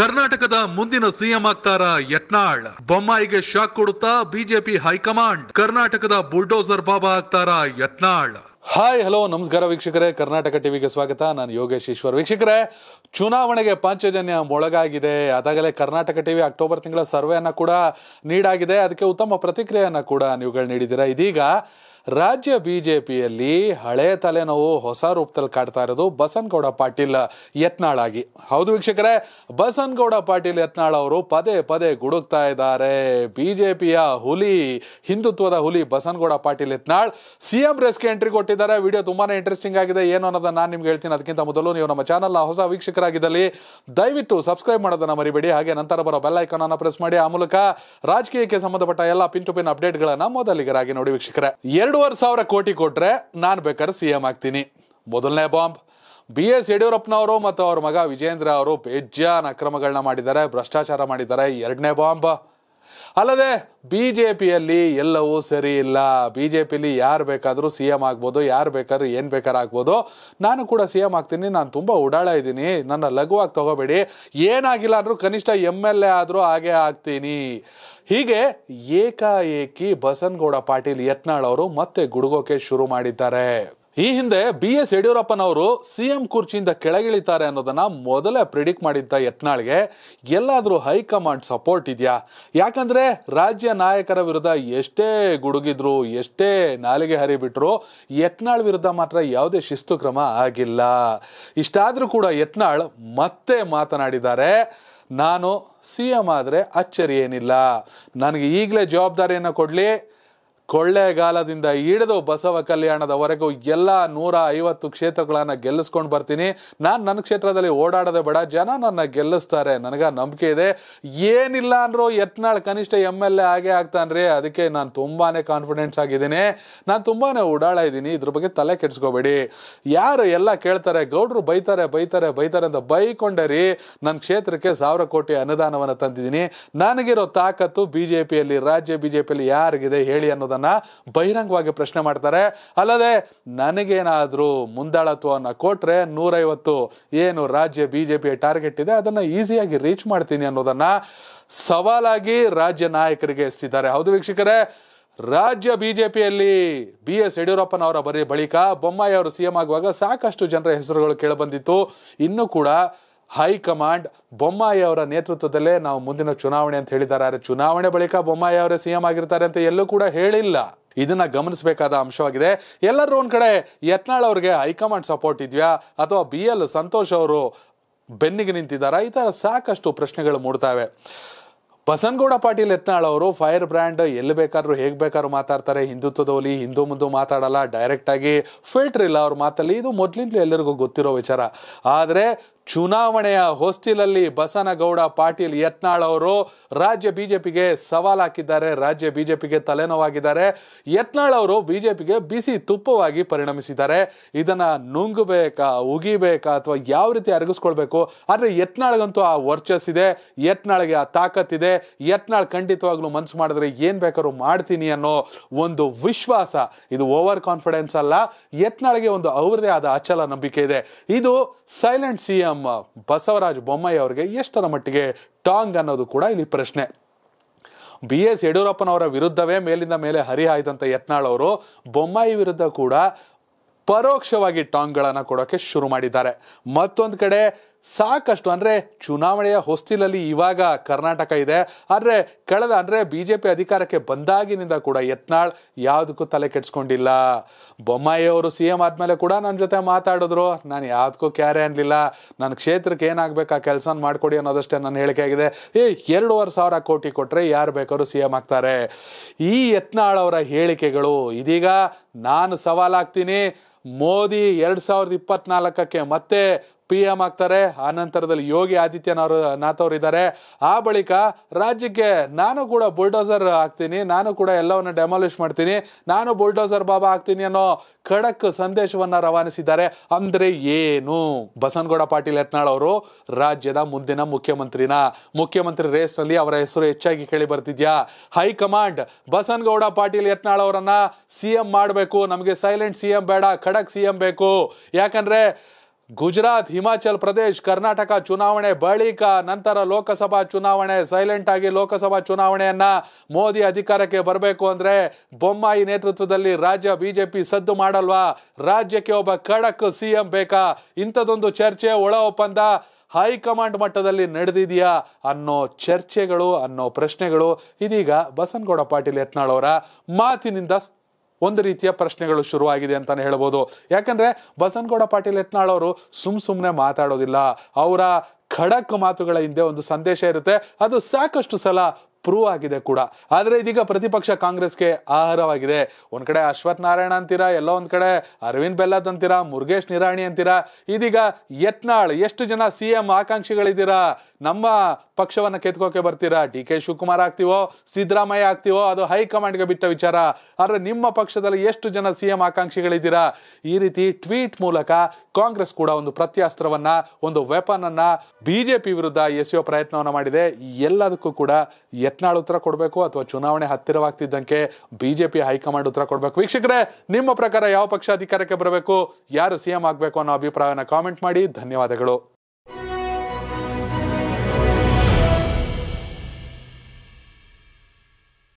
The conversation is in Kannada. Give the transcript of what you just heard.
ಕರ್ನಾಟಕದ ಮುಂದಿನ ಸಿಎಂ ಆಗ್ತಾರ ಯತ್ನಾಳ್ ಬೊಮ್ಮಾಯಿಗೆ ಶಾಕ್ ಕೊಡುತ್ತಾ ಬಿಜೆಪಿ ಹೈಕಮಾಂಡ್ ಕರ್ನಾಟಕದ ಬುಲ್ಡೋಸರ್ ಬಾಬಾ ಆಗ್ತಾರ ಯತ್ನಾಳ್ ಹಾಯ್ ಹಲೋ ನಮಸ್ಕಾರ ವೀಕ್ಷಕರೇ ಕರ್ನಾಟಕ ಟಿವಿಗೆ ಸ್ವಾಗತ ನಾನು ಯೋಗೇಶ್ ಈಶ್ವರ್ ವೀಕ್ಷಕರೇ ಚುನಾವಣೆಗೆ ಪಂಚಜನ್ಯ ಮೊಳಗಾಗಿದೆ ಅದಾಗಲೇ ಕರ್ನಾಟಕ ಟಿವಿ ಅಕ್ಟೋಬರ್ ತಿಂಗಳ ಸರ್ವೆಯನ್ನು ಕೂಡ ನೀಡಾಗಿದೆ ಅದಕ್ಕೆ ಉತ್ತಮ ಪ್ರತಿಕ್ರಿಯೆಯನ್ನು ಕೂಡ ನೀವುಗಳು ನೀಡಿದ್ದೀರಾ ಇದೀಗ ರಾಜ್ಯ ಬಿಜೆಪಿಯಲ್ಲಿ ಹಳೆ ತಲೆನೋವು ಹೊಸ ರೂಪದಲ್ಲಿ ಕಾಡ್ತಾ ಇರೋದು ಬಸನ್ಗೌಡ ಪಾಟೀಲ್ ಯತ್ನಾಳ್ ಆಗಿ ಹೌದು ವೀಕ್ಷಕರೇ ಬಸನ್ಗೌಡ ಪಾಟೀಲ್ ಯತ್ನಾಳ್ ಅವರು ಪದೇ ಪದೇ ಗುಡುಕ್ತಾ ಇದ್ದಾರೆ ಬಿಜೆಪಿಯ ಹುಲಿ ಹಿಂದುತ್ವದ ಹುಲಿ ಬಸನ್ಗೌಡ ಪಾಟೀಲ್ ಯತ್ನಾಳ್ ಸಿಎಂ ರೆಸ್ಗೆ ಎಂಟ್ರಿ ಕೊಟ್ಟಿದ್ದಾರೆ ವಿಡಿಯೋ ತುಂಬಾನೇ ಇಂಟ್ರೆಸ್ಟಿಂಗ್ ಆಗಿದೆ ಏನು ಅನ್ನೋದನ್ನ ನಾನು ನಿಮ್ಗೆ ಹೇಳ್ತೀನಿ ಅದಕ್ಕಿಂತ ಮೊದಲು ನೀವು ನಮ್ಮ ಚಾನೆಲ್ನ ಹೊಸ ವೀಕ್ಷಕರಾಗಿದ್ದಲ್ಲಿ ದಯವಿಟ್ಟು ಸಬ್ಸ್ಕ್ರೈಬ್ ಮಾಡೋದನ್ನ ಮರಿಬೇಡಿ ಹಾಗೆ ನಂತರ ಬರೋ ಬೆಲ್ ಐಕಾನ್ ಅನ್ನ ಪ್ರೆಸ್ ಮಾಡಿ ಆ ಮೂಲಕ ರಾಜಕೀಯಕ್ಕೆ ಸಂಬಂಧಪಟ್ಟ ಎಲ್ಲ ಪಿನ್ ಟು ಪಿನ್ ಅಪ್ಡೇಟ್ಗಳನ್ನ ಮೊದಲಿಗರಾಗಿ ನೋಡಿ ವೀಕ್ಷಕರೇ ಎರಡೂವರೆ ಸಾವಿರ ಕೋಟಿ ಕೊಟ್ಟರೆ ನಾನು ಬೇಕಾದ್ರೆ ಸಿ ಎಂ ಆಗ್ತೀನಿ ಮೊದಲನೇ ಬಾಂಬ್ ಬಿ ಎಸ್ ಯಡಿಯೂರಪ್ಪನವರು ಮತ್ತು ಅವ್ರ ಮಗ ವಿಜೇಂದ್ರ ಅವರು ಬೇಜಾನ್ ಅಕ್ರಮಗಳನ್ನ ಮಾಡಿದ್ದಾರೆ ಭ್ರಷ್ಟಾಚಾರ ಮಾಡಿದ್ದಾರೆ ಎರಡನೇ ಬಾಂಬ್ ಅಲ್ಲದೆ ಬಿ ಜೆ ಪಿಯಲ್ಲಿ ಎಲ್ಲವೂ ಸರಿ ಇಲ್ಲ ಬಿ ಜೆ ಪಿಲಿ ಯಾರು ಬೇಕಾದರೂ ಸಿ ಎಮ್ ಆಗ್ಬೋದು ಯಾರು ಬೇಕಾದ್ರೂ ಏನು ಬೇಕಾದ್ರೂ ಆಗ್ಬೋದು ನಾನು ಕೂಡ ಸಿ ಎಂ ಆಗ್ತೀನಿ ನಾನು ತುಂಬ ಉಡಾಳ ಇದ್ದೀನಿ ನನ್ನ ಲಘುವಾಗಿ ತಗೋಬೇಡಿ ಏನಾಗಿಲ್ಲ ಅಂದರೂ ಕನಿಷ್ಠ ಎಮ್ ಎಲ್ ಎ ಆದರೂ ಹಾಗೆ ಆಗ್ತೀನಿ ಹೀಗೆ ಏಕಾಏಕಿ ಬಸನಗೌಡ ಪಾಟೀಲ್ ಯತ್ನಾಳ್ ಅವರು ಮತ್ತೆ ಗುಡುಗೋಕೆ ಶುರು ಮಾಡಿದ್ದಾರೆ ಈ ಹಿಂದೆ ಬಿ ಎಸ್ ಯಡಿಯೂರಪ್ಪನವರು ಸಿಎಂ ಕುರ್ಚಿಯಿಂದ ಕೆಳಗಿಳಿತಾರೆ ಅನ್ನೋದನ್ನ ಮೊದಲೇ ಪ್ರಿಡಿಕ್ಟ್ ಮಾಡಿದ್ದ ಯತ್ನಾಳ್ಗೆ ಎಲ್ಲಾದರೂ ಹೈಕಮಾಂಡ್ ಸಪೋರ್ಟ್ ಇದೆಯಾ ಯಾಕಂದ್ರೆ ರಾಜ್ಯ ನಾಯಕರ ವಿರುದ್ಧ ಎಷ್ಟೇ ಗುಡುಗಿದ್ರು ಎಷ್ಟೇ ನಾಲಿಗೆ ಹರಿಬಿಟ್ರು ಯತ್ನಾಳ್ ವಿರುದ್ಧ ಮಾತ್ರ ಯಾವುದೇ ಶಿಸ್ತು ಕ್ರಮ ಆಗಿಲ್ಲ ಇಷ್ಟಾದರೂ ಕೂಡ ಯತ್ನಾಳ್ ಮತ್ತೆ ಮಾತನಾಡಿದ್ದಾರೆ ನಾನು ಸಿ ಎಂ ಆದರೆ ಅಚ್ಚರಿ ಏನಿಲ್ಲ ನನಗೆ ಈಗಲೇ ಜವಾಬ್ದಾರಿಯನ್ನು ಕೊಡಲಿ ಕೊಳ್ಳೇಗಾಲದಿಂದ ಹಿಡಿದು ಬಸವ ಕಲ್ಯಾಣದವರೆಗೂ ಎಲ್ಲ ನೂರ ಐವತ್ತು ಕ್ಷೇತ್ರಗಳನ್ನು ಗೆಲ್ಲಿಸ್ಕೊಂಡು ಬರ್ತೀನಿ ನಾನು ನನ್ನ ಕ್ಷೇತ್ರದಲ್ಲಿ ಓಡಾಡದೆ ಬೇಡ ಜನ ನನ್ನ ಗೆಲ್ಲಿಸ್ತಾರೆ ನನಗೆ ನಂಬಿಕೆ ಇದೆ ಏನಿಲ್ಲ ಅಂದರೂ ಯತ್ನಾಳ್ ಕನಿಷ್ಠ ಎಮ್ ಎಲ್ ಎ ಆಗೇ ಆಗ್ತಾನ್ರಿ ಅದಕ್ಕೆ ನಾನು ತುಂಬಾ ಕಾನ್ಫಿಡೆನ್ಸ್ ಆಗಿದ್ದೀನಿ ನಾನು ತುಂಬಾ ಓಡಾಳ ಇದ್ದೀನಿ ಇದ್ರ ಬಗ್ಗೆ ತಲೆ ಕೆಡಿಸ್ಕೋಬೇಡಿ ಯಾರು ಎಲ್ಲ ಕೇಳ್ತಾರೆ ಗೌಡ್ರು ಬೈತಾರೆ ಬೈತಾರೆ ಬೈತಾರೆ ಅಂತ ಬೈಕೊಂಡರಿ ನನ್ನ ಕ್ಷೇತ್ರಕ್ಕೆ ಸಾವಿರ ಕೋಟಿ ಅನುದಾನವನ್ನು ತಂದಿದ್ದೀನಿ ನನಗಿರೋ ತಾಕತ್ತು ಬಿ ಜೆ ಪಿಯಲ್ಲಿ ರಾಜ್ಯ ಬಿಜೆಪಿಯಲ್ಲಿ ಯಾರಿಗಿದೆ ಹೇಳಿ ಅನ್ನೋದನ್ನ ಬಹಿರಂಗವಾಗಿ ಪ್ರಶ್ನೆ ಮಾಡ್ತಾರೆ ಅಲ್ಲದೆ ನನಗೇನಾದರೂ ಮುಂದಾಳತ್ವವನ್ನ ಕೊಟ್ರೆ ನೂರೈವತ್ತು ಏನು ರಾಜ್ಯ ಬಿಜೆಪಿಯ ಟಾರ್ಗೆಟ್ ಇದೆ ಅದನ್ನ ಈಸಿಯಾಗಿ ರೀಚ್ ಮಾಡ್ತೀನಿ ಅನ್ನೋದನ್ನ ಸವಾಲಾಗಿ ರಾಜ್ಯ ನಾಯಕರಿಗೆ ಎಸ್ತಿದ್ದಾರೆ ಹೌದು ವೀಕ್ಷಕರೇ ರಾಜ್ಯ ಬಿಜೆಪಿಯಲ್ಲಿ ಬಿ ಎಸ್ ಯಡಿಯೂರಪ್ಪನವರ ಬರೀ ಬಳಿಕ ಬೊಮ್ಮಾಯಿ ಅವರು ಸಿಎಂ ಆಗುವಾಗ ಸಾಕಷ್ಟು ಜನರ ಹೆಸರುಗಳು ಕೇಳಬಂದಿತ್ತು ಇನ್ನೂ ಕೂಡ ಹೈಕಮಾಂಡ್ ಬೊಮ್ಮಾಯಿ ಅವರ ನೇತೃತ್ವದಲ್ಲೇ ನಾವು ಮುಂದಿನ ಚುನಾವಣೆ ಅಂತ ಹೇಳಿದ್ದಾರೆ ಆದರೆ ಚುನಾವಣೆ ಬಳಿಕ ಬೊಮ್ಮಾಯಿ ಅವರೇ ಸಿಎಂ ಆಗಿರ್ತಾರೆ ಅಂತ ಎಲ್ಲೂ ಕೂಡ ಹೇಳಿಲ್ಲ ಇದನ್ನ ಗಮನಿಸಬೇಕಾದ ಅಂಶವಾಗಿದೆ ಎಲ್ಲರೂ ಒಂದ್ ಕಡೆ ಯತ್ನಾಳ್ ಅವ್ರಿಗೆ ಹೈಕಮಾಂಡ್ ಸಪೋರ್ಟ್ ಇದೆಯಾ ಅಥವಾ ಬಿ ಎಲ್ ಸಂತೋಷ್ ಅವರು ಬೆನ್ನಿಗೆ ನಿಂತಿದ್ದಾರೆ ಈ ತರ ಸಾಕಷ್ಟು ಪ್ರಶ್ನೆಗಳು ಮೂಡ್ತಾವೆ ಬಸನಗೌಡ ಪಾಟೀಲ್ ಯತ್ನಾಳ್ ಅವರು ಫೈರ್ ಬ್ರ್ಯಾಂಡ್ ಎಲ್ಲಿ ಬೇಕಾದ್ರೂ ಹೇಗೆ ಬೇಕಾದ್ರೂ ಮಾತಾಡ್ತಾರೆ ಹಿಂದುತ್ವದಲ್ಲಿ ಹಿಂದೂ ಮುಂದೆ ಮಾತಾಡಲ್ಲ ಡೈರೆಕ್ಟಾಗಿ ಫಿಲ್ಟರ್ ಇಲ್ಲ ಅವ್ರ ಮಾತಲ್ಲಿ ಇದು ಮೊದಲಿಂದಲೂ ಎಲ್ಲರಿಗೂ ಗೊತ್ತಿರೋ ವಿಚಾರ ಆದರೆ ಚುನಾವಣೆಯ ಹೊಸ್ತಿಲಲ್ಲಿ ಬಸನಗೌಡ ಪಾಟೀಲ್ ಯತ್ನಾಳ್ ಅವರು ರಾಜ್ಯ ಬಿಜೆಪಿಗೆ ಸವಾಲ್ ಹಾಕಿದ್ದಾರೆ ರಾಜ್ಯ ಬಿಜೆಪಿಗೆ ತಲೆನೋವಾಗಿದ್ದಾರೆ ಯತ್ನಾಳ್ ಅವರು ಬಿಜೆಪಿಗೆ ಬಿಸಿ ತುಪ್ಪವಾಗಿ ಪರಿಣಮಿಸಿದ್ದಾರೆ ಇದನ್ನ ನುಂಗಬೇಕಾ ಉಗಿಬೇಕಾ ಅಥವಾ ಯಾವ ರೀತಿ ಅರಗಿಸ್ಕೊಳ್ಬೇಕು ಆದ್ರೆ ಯತ್ನಾಳ್ಗಂತೂ ಆ ವರ್ಚಸ್ ಇದೆ ಯತ್ನಾಳ್ಗೆ ಆ ಇದೆ ಯತ್ನಾಳ್ ಖಂಡಿತವಾಗ್ಲೂ ಮನ್ಸು ಮಾಡಿದ್ರೆ ಏನ್ ಬೇಕಾದ್ರೂ ಮಾಡ್ತೀನಿ ಅನ್ನೋ ಒಂದು ವಿಶ್ವಾಸ ಇದು ಓವರ್ ಕಾನ್ಫಿಡೆನ್ಸ್ ಅಲ್ಲ ಯತ್ನಾಳ್ಗೆ ಒಂದು ಅವರದೇ ಆದ ಅಚಲ ನಂಬಿಕೆ ಇದೆ ಇದು ಸೈಲೆಂಟ್ ಸಿಎಂ ನಮ್ಮ ಬಸವರಾಜ ಬೊಮ್ಮಾಯಿ ಅವರಿಗೆ ಎಷ್ಟರ ಮಟ್ಟಿಗೆ ಟಾಂಗ್ ಅನ್ನೋದು ಕೂಡ ಇಲ್ಲಿ ಪ್ರಶ್ನೆ ಬಿ ಎಸ್ ಯಡಿಯೂರಪ್ಪನವರ ವಿರುದ್ಧವೇ ಮೇಲಿಂದ ಮೇಲೆ ಹರಿಹಾಯ್ದಂಥ ಯತ್ನಾಳ್ ಅವರು ಬೊಮ್ಮಾಯಿ ವಿರುದ್ಧ ಕೂಡ ಪರೋಕ್ಷವಾಗಿ ಟಾಂಗ್ಗಳನ್ನು ಕೊಡೋಕ್ಕೆ ಶುರು ಮಾಡಿದ್ದಾರೆ ಮತ್ತೊಂದು ಕಡೆ ಸಾಕಷ್ಟು ಅಂದರೆ ಚುನಾವಣೆಯ ಹೊಸ್ತಿಲಲ್ಲಿ ಇವಾಗ ಕರ್ನಾಟಕ ಇದೆ ಆದರೆ ಕಳೆದ ಅಂದರೆ ಬಿ ಜೆ ಪಿ ಅಧಿಕಾರಕ್ಕೆ ಬಂದಾಗಿನಿಂದ ಕೂಡ ಯತ್ನಾಳ್ ಯಾವುದಕ್ಕೂ ತಲೆ ಕೆಡ್ಸ್ಕೊಂಡಿಲ್ಲ ಬೊಮ್ಮಾಯಿ ಅವರು ಸಿ ಎಂ ಆದಮೇಲೆ ಕೂಡ ನನ್ನ ಜೊತೆ ಮಾತಾಡಿದ್ರು ನಾನು ಯಾವ್ದಕ್ಕೂ ಕ್ಯಾರೆ ಅನ್ನಲಿಲ್ಲ ನನ್ನ ಕ್ಷೇತ್ರಕ್ಕೆ ಏನಾಗಬೇಕು ಆ ಕೆಲಸ ಮಾಡ್ಕೊಡಿ ಅನ್ನೋದಷ್ಟೇ ನನ್ನ ಹೇಳಿಕೆ ಆಗಿದೆ ಏ ಎರಡೂವರೆ ಸಾವಿರ ಕೋಟಿ ಕೊಟ್ಟರೆ ಯಾರು ಬೇಕಾದ್ರು ಸಿ ಎಂ ಆಗ್ತಾರೆ ಈ ಯತ್ನಾಳ್ ಅವರ ಹೇಳಿಕೆಗಳು ಇದೀಗ ನಾನು ಸವಾಲಾಗ್ತೀನಿ ಮೋದಿ ಎರಡು ಸಾವಿರದ ಇಪ್ಪತ್ನಾಲ್ಕಕ್ಕೆ ಮತ್ತೆ ಪಿ ಎಂ ಆಗ್ತಾರೆ ಆ ನಂತರದಲ್ಲಿ ಯೋಗಿ ಆದಿತ್ಯನಾಥ್ ನಾಥ್ ಅವರು ಇದ್ದಾರೆ ಆ ಬಳಿಕ ರಾಜ್ಯಕ್ಕೆ ನಾನು ಕೂಡ ಬುಲ್ಡೋಸರ್ ಆಗ್ತೀನಿ ನಾನು ಕೂಡ ಎಲ್ಲವನ್ನು ಡೆಮಾಲಿಷ್ ಮಾಡ್ತೀನಿ ನಾನು ಬುಲ್ಡೋಸರ್ ಬಾಬಾ ಆಗ್ತೀನಿ ಅನ್ನೋ ಖಡಕ್ ಸಂದೇಶವನ್ನ ರವಾನಿಸಿದ್ದಾರೆ ಅಂದ್ರೆ ಏನು ಬಸನಗೌಡ ಪಾಟೀಲ್ ಯತ್ನಾಳ್ ಅವರು ರಾಜ್ಯದ ಮುಂದಿನ ಮುಖ್ಯಮಂತ್ರಿನ ಮುಖ್ಯಮಂತ್ರಿ ರೇಸ್ ನಲ್ಲಿ ಅವರ ಹೆಸರು ಹೆಚ್ಚಾಗಿ ಕೇಳಿ ಬರ್ತಿದ್ಯಾ ಹೈಕಮಾಂಡ್ ಬಸನಗೌಡ ಪಾಟೀಲ್ ಯತ್ನಾಳ್ ಅವರನ್ನ ಸಿಎಂ ಮಾಡಬೇಕು ನಮಗೆ ಸೈಲೆಂಟ್ ಸಿಎಂ ಬೇಡ ಖಡಕ್ ಸಿಎಂ ಬೇಕು ಯಾಕಂದ್ರೆ ಗುಜರಾತ್ ಹಿಮಾಚಲ್ ಪ್ರದೇಶ್ ಕರ್ನಾಟಕ ಚುನಾವಣೆ ಬಳಿಕ ನಂತರ ಲೋಕಸಭಾ ಚುನಾವಣೆ ಸೈಲೆಂಟ್ ಆಗಿ ಲೋಕಸಭಾ ಚುನಾವಣೆಯನ್ನ ಮೋದಿ ಅಧಿಕಾರಕ್ಕೆ ಬರಬೇಕು ಅಂದ್ರೆ ಬೊಮ್ಮಾಯಿ ನೇತೃತ್ವದಲ್ಲಿ ರಾಜ್ಯ ಬಿಜೆಪಿ ಸದ್ದು ಮಾಡಲ್ವಾ ರಾಜ್ಯಕ್ಕೆ ಒಬ್ಬ ಖಡಕ್ ಸಿಎಂ ಬೇಕಾ ಇಂಥದೊಂದು ಚರ್ಚೆ ಒಳ ಒಪ್ಪಂದ ಹೈಕಮಾಂಡ್ ಮಟ್ಟದಲ್ಲಿ ನಡೆದಿದೆಯಾ ಅನ್ನೋ ಚರ್ಚೆಗಳು ಅನ್ನೋ ಪ್ರಶ್ನೆಗಳು ಇದೀಗ ಬಸನಗೌಡ ಪಾಟೀಲ್ ಯತ್ನಾಳ್ ಅವರ ಮಾತಿನಿಂದ ಒಂದು ರೀತಿಯ ಪ್ರಶ್ನೆಗಳು ಶುರುವಾಗಿದೆ ಅಂತಾನೆ ಹೇಳ್ಬೋದು ಯಾಕಂದ್ರೆ ಬಸನಗೌಡ ಪಾಟೀಲ್ ಯತ್ನಾಳ್ ಅವರು ಸುಮ್ ಸುಮ್ಮನೆ ಮಾತಾಡೋದಿಲ್ಲ ಅವರ ಖಡಕ್ ಮಾತುಗಳ ಹಿಂದೆ ಒಂದು ಸಂದೇಶ ಇರುತ್ತೆ ಅದು ಸಾಕಷ್ಟು ಸಲ ಪ್ರೂವ್ ಆಗಿದೆ ಕೂಡ ಆದರೆ ಇದೀಗ ಪ್ರತಿಪಕ್ಷ ಕಾಂಗ್ರೆಸ್ಗೆ ಆಹಾರವಾಗಿದೆ ಒಂದ್ ಕಡೆ ಅಶ್ವಥ್ ನಾರಾಯಣ ಅಂತೀರಾ ಎಲ್ಲ ಒಂದ್ ಕಡೆ ಅರವಿಂದ್ ಬೆಲ್ಲದ್ ಅಂತೀರಾ ಮುರುಗೇಶ್ ನಿರಾಣಿ ಅಂತೀರಾ ಇದೀಗ ಯತ್ನಾಳ್ ಎಷ್ಟು ಜನ ಸಿ ಎಂ ಆಕಾಂಕ್ಷಿಗಳಿದ್ದೀರಾ ನಮ್ಮ ಪಕ್ಷವನ್ನ ಕೆತ್ಕೋಕೆ ಬರ್ತೀರಾ ಡಿ ಕೆ ಶಿವಕುಮಾರ್ ಆಗ್ತೀವೋ ಸಿದ್ದರಾಮಯ್ಯ ಆಗ್ತೀವೋ ಅದು ಗೆ ಬಿಟ್ಟ ವಿಚಾರ ಆದರೆ ನಿಮ್ಮ ಪಕ್ಷದಲ್ಲಿ ಎಷ್ಟು ಜನ ಸಿ ಎಂ ಆಕಾಂಕ್ಷಿಗಳಿದ್ದೀರಾ ಈ ರೀತಿ ಟ್ವೀಟ್ ಮೂಲಕ ಕಾಂಗ್ರೆಸ್ ಕೂಡ ಒಂದು ಪ್ರತ್ಯಾಸ್ತ್ರವನ್ನ ಒಂದು ವೆಪನ್ ಅನ್ನ ಬಿಜೆಪಿ ವಿರುದ್ಧ ಎಸೆಯೋ ಪ್ರಯತ್ನವನ್ನ ಮಾಡಿದೆ ಎಲ್ಲದಕ್ಕೂ ಕೂಡ ಯತ್ನಾಳ್ ಉತ್ತರ ಕೊಡಬೇಕು ಅಥವಾ ಚುನಾವಣೆ ಹತ್ತಿರವಾಗ್ತಿದ್ದಂಗೆ ಬಿಜೆಪಿ ಹೈಕಮಾಂಡ್ ಉತ್ತರ ಕೊಡಬೇಕು ವೀಕ್ಷಕರೇ ನಿಮ್ಮ ಪ್ರಕಾರ ಯಾವ ಪಕ್ಷ ಅಧಿಕಾರಕ್ಕೆ ಬರಬೇಕು ಯಾರು ಸಿಎಂ ಎಂ ಆಗಬೇಕು ಅನ್ನೋ ಅಭಿಪ್ರಾಯನ ಕಾಮೆಂಟ್ ಮಾಡಿ ಧನ್ಯವಾದಗಳು